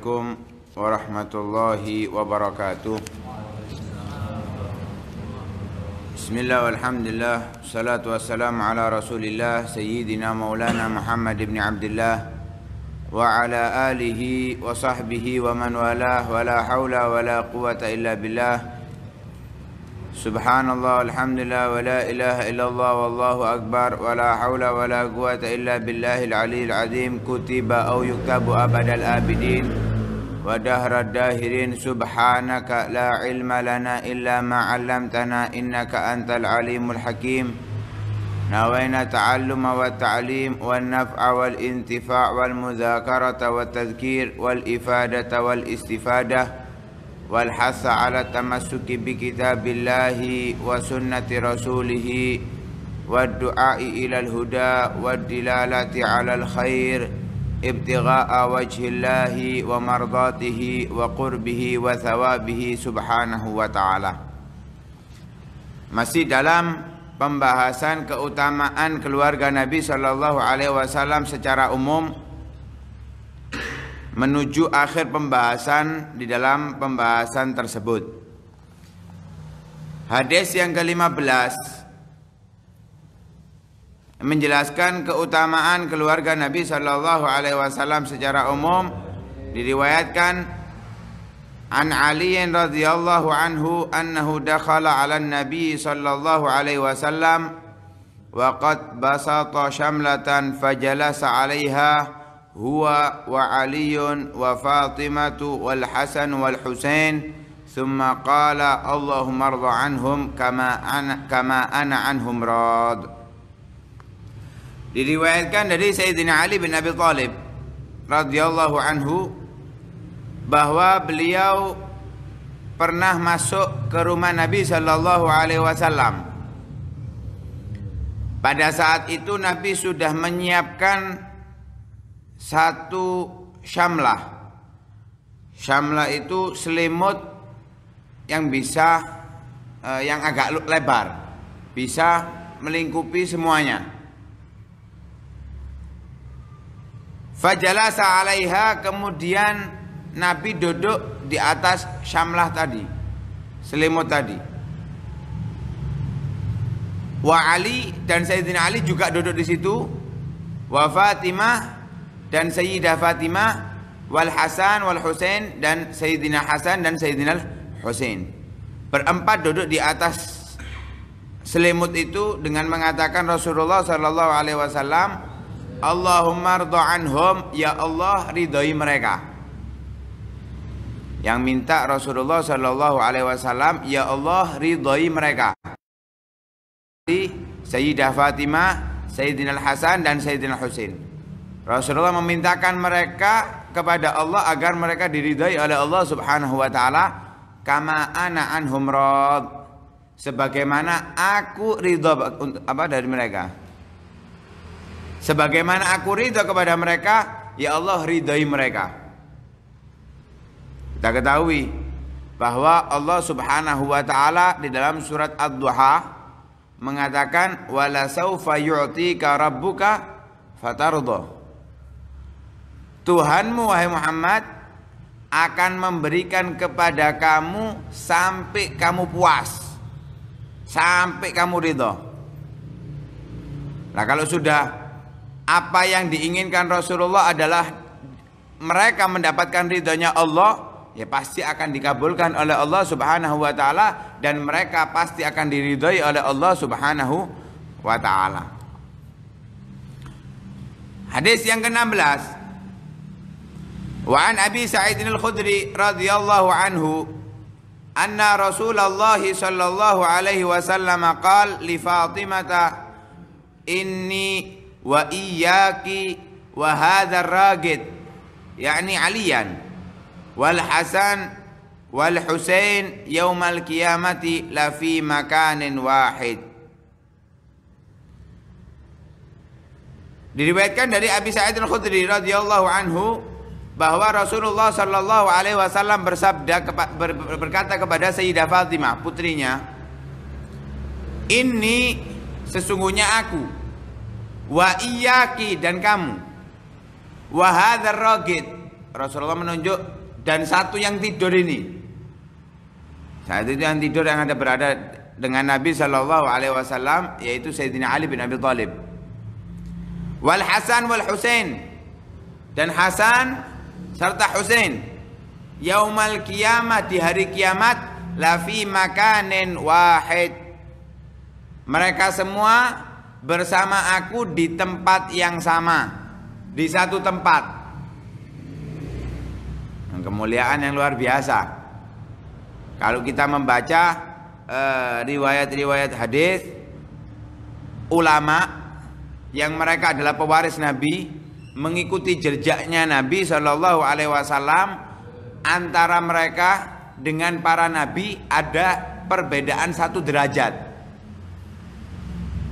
عليكم ورحمة الله وبركاته بسم الله والحمد لله والصلاة والسلام على رسول الله سيدنا مولانا محمد بن عبد الله وعلى آله وصحبه ومن والاه ولا حول ولا قوة إلا بالله سبحان الله الحمد لله ولا إله إلا الله والله أكبر ولا حول ولا قوة إلا بالله العلي العظيم كتب أو يكتب أبد الآبدين ودهر الداهرين سبحانك لا علم لنا إلا ما علمتنا إنك أنت العليم الحكيم نوينا التعلم والتعليم والنفع والانتفاع والمذاكرة والتذكير والإفادة والاستفادة والحث على التمسك بكتاب الله وسنة رسوله والدعاء إلى الهدى والدلالة على الخير ابتغاء وجه الله ومرضاته وقربه وثوابه سبحانه وتعالى masih dalam pembahasan keutamaan keluarga Nabi Shallallahu Alaihi Wasallam secara umum menuju akhir pembahasan di dalam pembahasan tersebut. Hadis yang ke-15 menjelaskan keutamaan keluarga Nabi Shallallahu Alaihi Wasallam secara umum diriwayatkan An Ali radhiyallahu anhu Anhu dakhala 'ala Nabi Shallallahu alaihi wasallam wa qad basata syamlatan fajalasa 'alaiha huwa wa Aliun wa Fatimatu wal Hasan wal Husain thumma qala Allahumma arda anhum kama ana kama ana anhum rad Diriwayatkan dari Sayyidina Ali bin Abi Thalib radhiyallahu anhu bahwa beliau pernah masuk ke rumah Nabi sallallahu alaihi wasallam. Pada saat itu Nabi sudah menyiapkan satu syamlah. Syamlah itu selimut yang bisa eh, yang agak lebar, bisa melingkupi semuanya. Fajalasa alaiha kemudian Nabi duduk di atas syamlah tadi, selimut tadi. Wa Ali dan Sayyidina Ali juga duduk di situ. Wa Fatimah dan Sayyidah Fatimah wal Hasan wal Husain dan Sayyidina Hasan dan Sayyidina Husain. Berempat duduk di atas selimut itu dengan mengatakan Rasulullah saw alaihi wasallam Allahumma anhum ya Allah ridhoi mereka yang minta Rasulullah Shallallahu Alaihi Wasallam ya Allah ridhoi mereka Sayyidah Fatimah Sayyidina Hasan dan Sayyidina Husin Rasulullah memintakan mereka kepada Allah agar mereka diridhai oleh Allah Subhanahu wa taala kama ana anhum rad sebagaimana aku ridho apa dari mereka Sebagaimana aku ridho kepada mereka, ya Allah ridhoi mereka. Kita ketahui bahwa Allah Subhanahu wa taala di dalam surat Ad-Duha mengatakan wala saufa yu'tika rabbuka fatardo. Tuhanmu wahai Muhammad akan memberikan kepada kamu sampai kamu puas sampai kamu ridho. Nah kalau sudah apa yang diinginkan Rasulullah adalah mereka mendapatkan ridhonya Allah ya pasti akan dikabulkan oleh Allah Subhanahu wa taala dan mereka pasti akan diridhoi oleh Allah Subhanahu wa taala. Hadis yang ke-16 وعن أبي سعيد الخدري رضي الله عنه أن رسول الله صلى الله عليه وسلم قال لفاطمة إني wa iyyaki wa hadzal ragid yakni aliyan wal hasan wal husain yaumal qiyamati la fi makanin wahid Diriwayatkan dari Abi Sa'id Al-Khudri radhiyallahu anhu bahwa Rasulullah sallallahu alaihi wasallam bersabda berkata kepada Sayyidah Fatimah putrinya, "Ini sesungguhnya aku Wa iyaki dan kamu. Wa hadzal ragid. Rasulullah menunjuk dan satu yang tidur ini. saat itu yang tidur yang ada berada dengan Nabi Shallallahu Alaihi Wasallam yaitu Sayyidina Ali bin Abi Thalib. Wal Hasan wal Husain dan Hasan serta Husain yaumal kiamat di hari kiamat lafi makanin wahid mereka semua bersama aku di tempat yang sama di satu tempat kemuliaan yang luar biasa kalau kita membaca eh, riwayat-riwayat eh, hadis ulama yang mereka adalah pewaris Nabi mengikuti jejaknya Nabi Shallallahu Alaihi Wasallam antara mereka dengan para nabi ada perbedaan satu derajat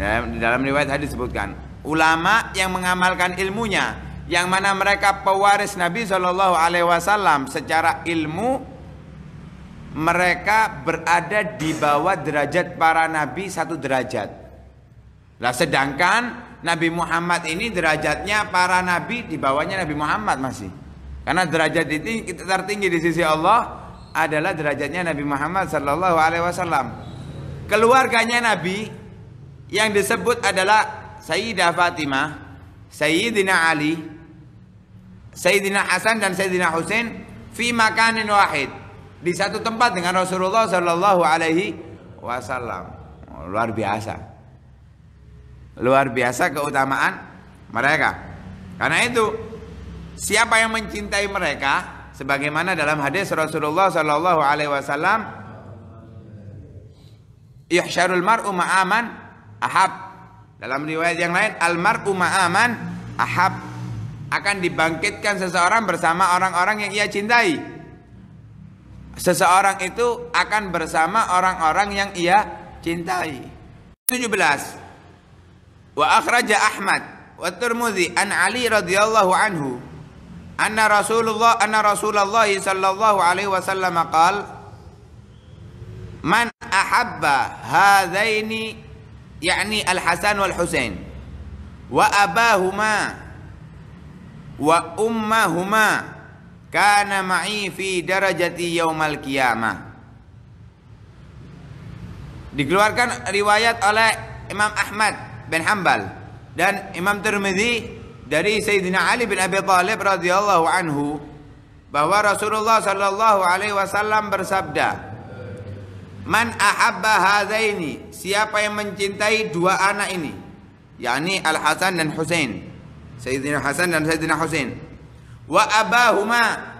Ya, di dalam riwayat hadis disebutkan ulama yang mengamalkan ilmunya, yang mana mereka pewaris Nabi Shallallahu Alaihi Wasallam secara ilmu mereka berada di bawah derajat para nabi satu derajat. Nah, sedangkan Nabi Muhammad ini derajatnya para nabi di bawahnya Nabi Muhammad masih. Karena derajat itu tertinggi di sisi Allah adalah derajatnya Nabi Muhammad shallallahu Alaihi Wasallam. Keluarganya Nabi yang disebut adalah Sayyidah Fatimah, Sayyidina Ali, Sayyidina Hasan dan Sayyidina Husain fi makanin wahid di satu tempat dengan Rasulullah Shallallahu Alaihi Wasallam luar biasa luar biasa keutamaan mereka karena itu siapa yang mencintai mereka sebagaimana dalam hadis Rasulullah Shallallahu Alaihi Wasallam yahsyarul mar'u ma'aman ahab dalam riwayat yang lain almar'u ma'aman ahab akan dibangkitkan seseorang bersama orang-orang yang ia cintai seseorang itu akan bersama orang-orang yang ia cintai 17 wa akhraja Ahmad wa al-Tirmizi an Ali radhiyallahu anhu anna Rasulullah anna Rasulullah sallallahu alaihi wasallam qala man ahabba hadaini yakni Al Hasan wal Husain wa abahuma wa ummahuma kana ma'i fi darajati yaumal qiyamah dikeluarkan riwayat oleh Imam Ahmad bin Hambal dan Imam Tirmidzi dari Sayyidina Ali bin Abi Thalib radhiyallahu anhu bahwa Rasulullah sallallahu alaihi wasallam bersabda Man ahabba hadaini, siapa yang mencintai dua anak ini, yakni Al Hasan dan Husain. Sayyidina Hasan dan Sayyidina Husain. Wa abahuma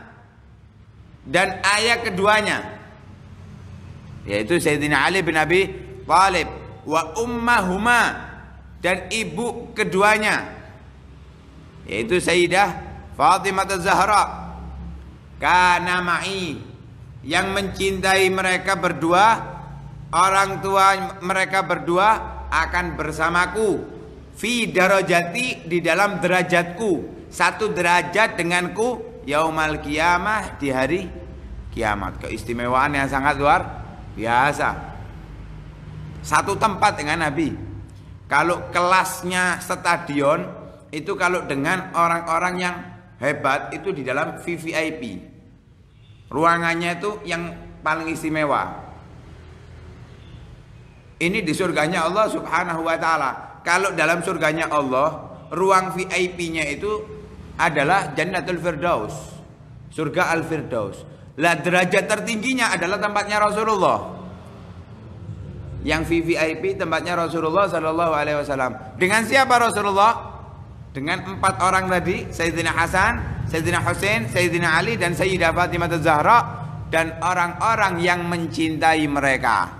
dan ayah keduanya yaitu Sayyidina Ali bin Abi Talib wa ummahuma dan ibu keduanya yaitu Sayyidah Fatimah zahra kana ma'i yang mencintai mereka berdua, orang tua mereka berdua akan bersamaku fi darajati di dalam derajatku, satu derajat denganku yaumal kiamah di hari kiamat. Keistimewaan yang sangat luar biasa. Satu tempat dengan Nabi. Kalau kelasnya stadion itu kalau dengan orang-orang yang hebat itu di dalam VVIP Ruangannya itu yang paling istimewa. Ini di surganya Allah Subhanahu wa taala. Kalau dalam surganya Allah, ruang VIP-nya itu adalah Jannatul Firdaus. Surga Al-Firdaus. Lah derajat tertingginya adalah tempatnya Rasulullah yang VIP tempatnya Rasulullah sallallahu Alaihi Wasallam. Dengan siapa Rasulullah? Dengan empat orang tadi, Sayyidina Hasan, Sayyidina Hussein, Sayyidina Ali dan Sayyidah Fatimah Zahra dan orang-orang yang mencintai mereka.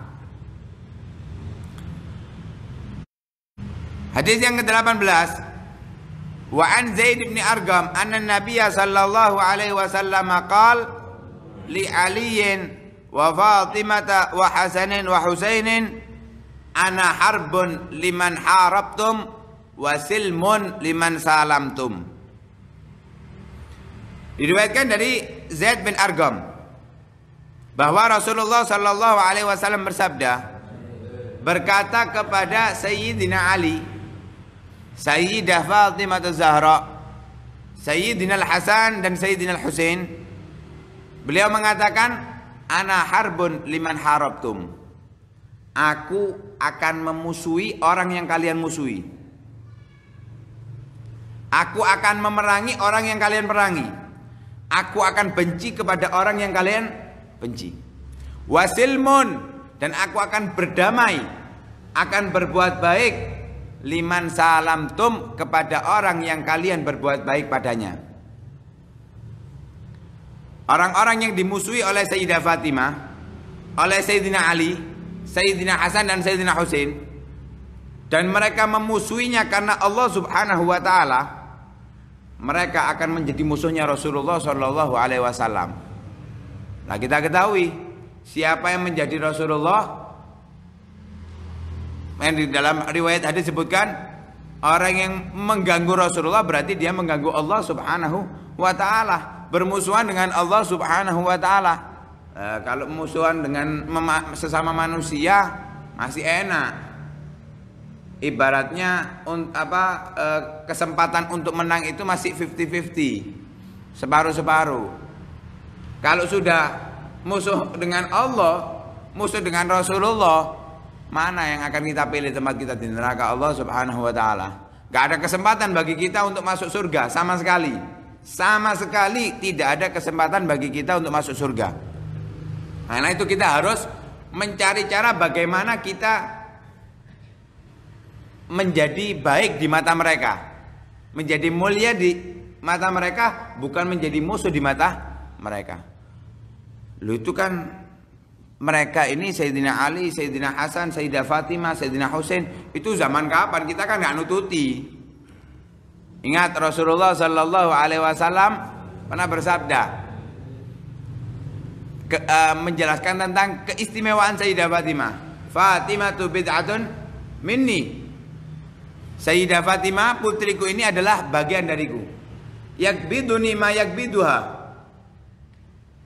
Hadis yang ke-18 Wa an Zaid bin Arqam anna Nabi sallallahu alaihi wasallam qaal li Ali wa Fatimah wa Hasanin wa Husainin ana harbun liman harabtum wa silmun liman salamtum Diriwayatkan dari Zaid bin Argam bahwa Rasulullah Shallallahu Alaihi Wasallam bersabda berkata kepada Sayyidina Ali, Sayyidah Fatimah Zahra, Sayyidina Al Hasan dan Sayyidina Al Husain. Beliau mengatakan, Ana harbun liman harabtum. Aku akan memusuhi orang yang kalian musuhi. Aku akan memerangi orang yang kalian perangi. Aku akan benci kepada orang yang kalian benci. Wasilmun dan aku akan berdamai, akan berbuat baik liman salam tum kepada orang yang kalian berbuat baik padanya. Orang-orang yang dimusuhi oleh Sayyidah Fatimah, oleh Sayyidina Ali, Sayyidina Hasan dan Sayyidina Husain dan mereka memusuhinya karena Allah Subhanahu wa taala mereka akan menjadi musuhnya Rasulullah Shallallahu Alaihi Wasallam. Nah kita ketahui siapa yang menjadi Rasulullah yang di dalam riwayat hadis sebutkan orang yang mengganggu Rasulullah berarti dia mengganggu Allah Subhanahu wa taala, bermusuhan dengan Allah Subhanahu wa taala. Eh, kalau musuhan dengan sesama manusia masih enak ibaratnya un, apa e, kesempatan untuk menang itu masih 50-50 separuh-separuh kalau sudah musuh dengan Allah musuh dengan Rasulullah mana yang akan kita pilih tempat kita di neraka Allah subhanahu wa ta'ala gak ada kesempatan bagi kita untuk masuk surga sama sekali sama sekali tidak ada kesempatan bagi kita untuk masuk surga karena itu kita harus mencari cara bagaimana kita menjadi baik di mata mereka. Menjadi mulia di mata mereka bukan menjadi musuh di mata mereka. Lu itu kan mereka ini Sayyidina Ali, Sayyidina Hasan, Sayyidina Fatimah, Sayyidina Hussein itu zaman kapan kita kan nggak nututi. Ingat Rasulullah Shallallahu Alaihi Wasallam pernah bersabda ke, uh, menjelaskan tentang keistimewaan Sayyidah Fatimah. Fatimah tu bid'atun minni Sayyidah Fatimah putriku ini adalah bagian dariku. Yakbiduni ma yakbiduha.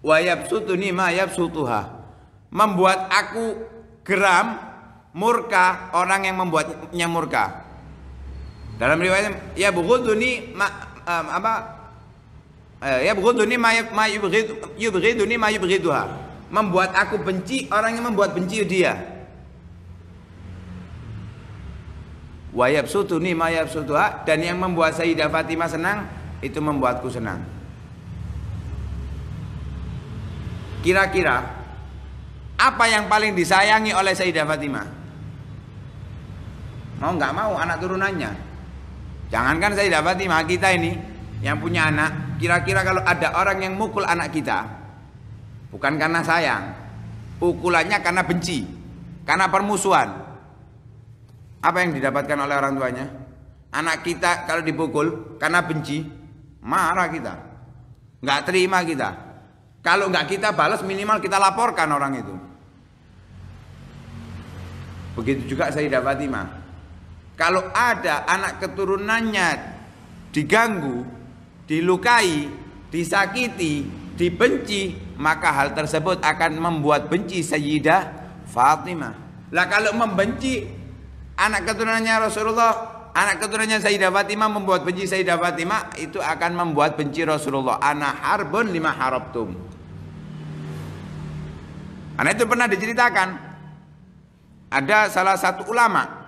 Wa yabsutuni ma yabsutuha. Membuat aku geram, murka orang yang membuatnya murka. Dalam riwayat ya bughuduni ma um, apa eh, ya bughuduni ma ma yubghiduni ma yubghiduha. Membuat aku benci orang yang membuat benci dia. wayab ni mayab ha. dan yang membuat Sayyidah Fatimah senang itu membuatku senang kira-kira apa yang paling disayangi oleh Sayyidah Fatimah mau nggak mau anak turunannya jangankan Sayyidah Fatimah kita ini yang punya anak kira-kira kalau ada orang yang mukul anak kita bukan karena sayang ukulannya karena benci karena permusuhan apa yang didapatkan oleh orang tuanya? Anak kita kalau dipukul karena benci, marah kita. Nggak terima kita. Kalau nggak kita balas minimal kita laporkan orang itu. Begitu juga saya dapati mah. Kalau ada anak keturunannya diganggu, dilukai, disakiti, dibenci, maka hal tersebut akan membuat benci Sayyidah Fatimah. Lah kalau membenci anak keturunannya Rasulullah, anak keturunannya Sayyidah Fatimah membuat benci Sayyidah Fatimah itu akan membuat benci Rasulullah. Anak harbon lima haraptum. Anak itu pernah diceritakan ada salah satu ulama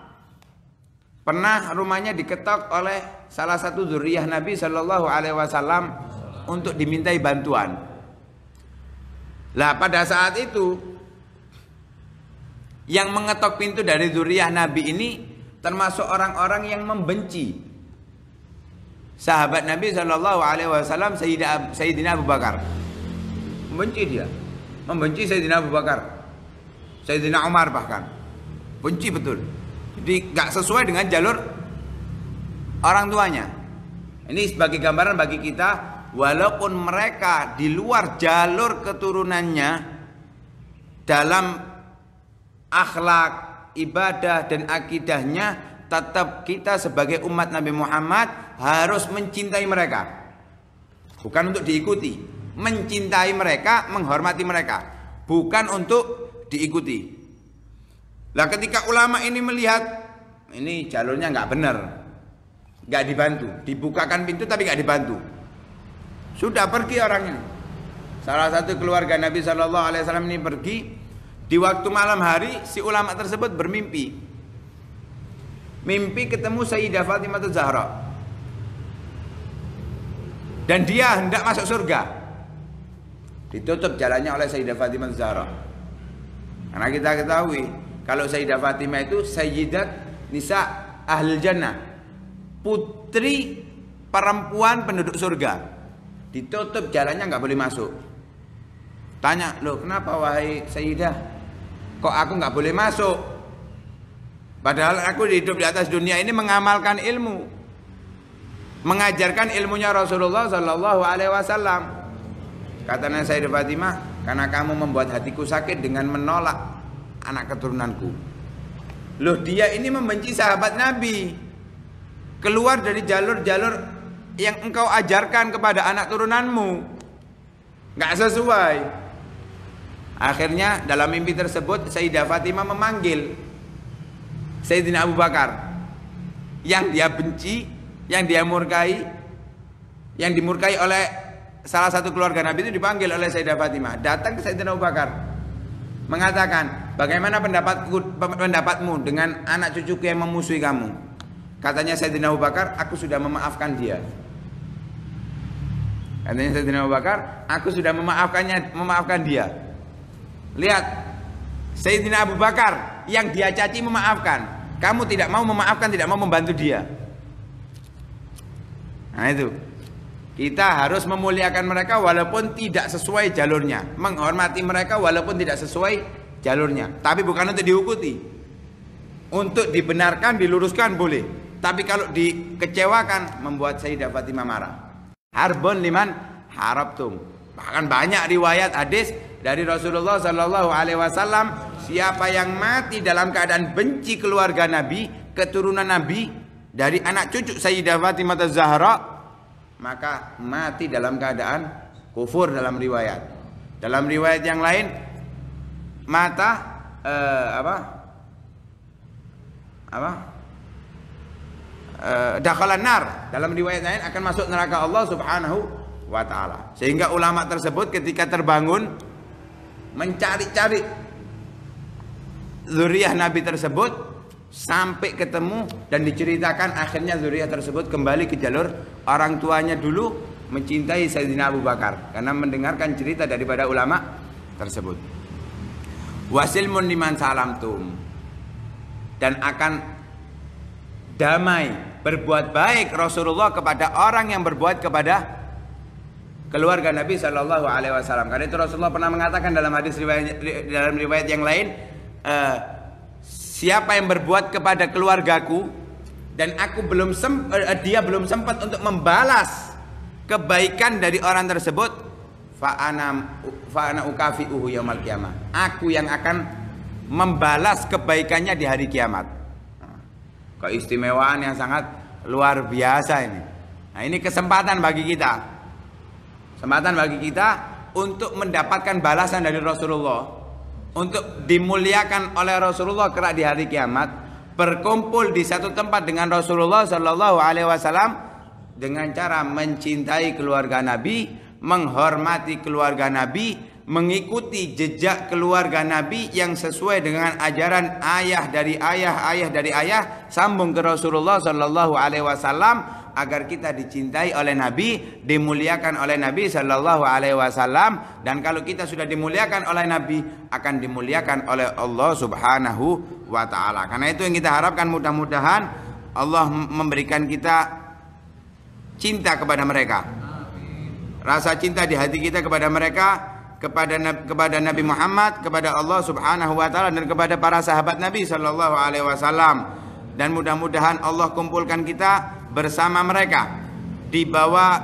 pernah rumahnya diketok oleh salah satu zuriyah Nabi Shallallahu Alaihi Wasallam untuk dimintai bantuan. Lah pada saat itu yang mengetok pintu dari zuriyah Nabi ini termasuk orang-orang yang membenci sahabat Nabi Shallallahu Alaihi Wasallam Sayyidina Abu Bakar. Membenci dia, membenci Sayyidina Abu Bakar, Sayyidina Umar bahkan, benci betul. Jadi nggak sesuai dengan jalur orang tuanya. Ini sebagai gambaran bagi kita walaupun mereka di luar jalur keturunannya dalam akhlak, ibadah dan akidahnya tetap kita sebagai umat Nabi Muhammad harus mencintai mereka. Bukan untuk diikuti, mencintai mereka, menghormati mereka, bukan untuk diikuti. Lah ketika ulama ini melihat ini jalurnya nggak benar, nggak dibantu, dibukakan pintu tapi nggak dibantu, sudah pergi orang ini. Salah satu keluarga Nabi Shallallahu Alaihi Wasallam ini pergi, di waktu malam hari si ulama tersebut bermimpi. Mimpi ketemu Sayyidah Fatimah Zahra. Dan dia hendak masuk surga. Ditutup jalannya oleh Sayyidah Fatimah Zahra. Karena kita ketahui kalau Sayyidah Fatimah itu Sayyidat Nisa ahl Jannah. Putri perempuan penduduk surga. Ditutup jalannya nggak boleh masuk. Tanya, loh kenapa wahai Sayyidah? kok aku nggak boleh masuk padahal aku hidup di atas dunia ini mengamalkan ilmu mengajarkan ilmunya Rasulullah Shallallahu Alaihi Wasallam kata Sayyidah Fatimah karena kamu membuat hatiku sakit dengan menolak anak keturunanku loh dia ini membenci sahabat Nabi keluar dari jalur-jalur yang engkau ajarkan kepada anak turunanmu nggak sesuai Akhirnya dalam mimpi tersebut Sayyidah Fatimah memanggil Sayyidina Abu Bakar yang dia benci, yang dia murkai, yang dimurkai oleh salah satu keluarga Nabi itu dipanggil oleh Sayyidah Fatimah. Datang ke Sayyidina Abu Bakar mengatakan, "Bagaimana pendapatku pendapatmu dengan anak cucuku yang memusuhi kamu?" Katanya Sayyidina Abu Bakar, "Aku sudah memaafkan dia." Katanya Sayyidina Abu Bakar, "Aku sudah memaafkannya, memaafkan dia." Lihat Sayyidina Abu Bakar yang dia caci memaafkan. Kamu tidak mau memaafkan, tidak mau membantu dia. Nah itu. Kita harus memuliakan mereka walaupun tidak sesuai jalurnya, menghormati mereka walaupun tidak sesuai jalurnya, tapi bukan untuk diukuti. Untuk dibenarkan, diluruskan boleh. Tapi kalau dikecewakan membuat Sayyidah Fatimah marah. Harbon liman haraptum. Bahkan banyak riwayat hadis dari Rasulullah Shallallahu Alaihi Wasallam siapa yang mati dalam keadaan benci keluarga Nabi, keturunan Nabi dari anak cucu Sayyidah Fatimah Zahra maka mati dalam keadaan kufur dalam riwayat. Dalam riwayat yang lain mata eh, apa apa eh, dakhalan nar dalam riwayat lain akan masuk neraka Allah Subhanahu wa taala. Sehingga ulama tersebut ketika terbangun mencari-cari zuriat Nabi tersebut sampai ketemu dan diceritakan akhirnya zuriat tersebut kembali ke jalur orang tuanya dulu mencintai Sayyidina Abu Bakar karena mendengarkan cerita daripada ulama tersebut. wasil liman salam tum dan akan damai berbuat baik Rasulullah kepada orang yang berbuat kepada keluarga Nabi Shallallahu Alaihi Wasallam. Karena itu Rasulullah pernah mengatakan dalam hadis riwayat dalam riwayat yang lain, uh, siapa yang berbuat kepada keluargaku dan aku belum sem uh, dia belum sempat untuk membalas kebaikan dari orang tersebut, faana faana ukafi uhu yamal kiamat. Aku yang akan membalas kebaikannya di hari kiamat. Nah, keistimewaan yang sangat luar biasa ini. Nah ini kesempatan bagi kita Kesempatan bagi kita untuk mendapatkan balasan dari Rasulullah. Untuk dimuliakan oleh Rasulullah kerak di hari kiamat. Berkumpul di satu tempat dengan Rasulullah Shallallahu Alaihi Wasallam dengan cara mencintai keluarga Nabi, menghormati keluarga Nabi, mengikuti jejak keluarga Nabi yang sesuai dengan ajaran ayah dari ayah, ayah dari ayah, sambung ke Rasulullah Shallallahu Alaihi Wasallam agar kita dicintai oleh Nabi, dimuliakan oleh Nabi Shallallahu Alaihi Wasallam, dan kalau kita sudah dimuliakan oleh Nabi, akan dimuliakan oleh Allah Subhanahu Wa Taala. Karena itu yang kita harapkan mudah-mudahan Allah memberikan kita cinta kepada mereka, rasa cinta di hati kita kepada mereka, kepada kepada Nabi Muhammad, kepada Allah Subhanahu Wa Taala, dan kepada para sahabat Nabi Shallallahu Alaihi Wasallam. Dan mudah-mudahan Allah kumpulkan kita bersama mereka di bawah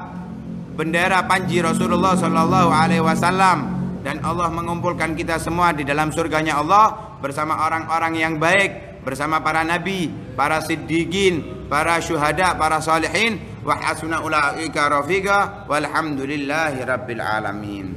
bendera panji Rasulullah sallallahu alaihi wasallam dan Allah mengumpulkan kita semua di dalam surganya Allah bersama orang-orang yang baik bersama para nabi para siddiqin para syuhada para salihin wa hasuna ulaika rafiqa walhamdulillahirabbil alamin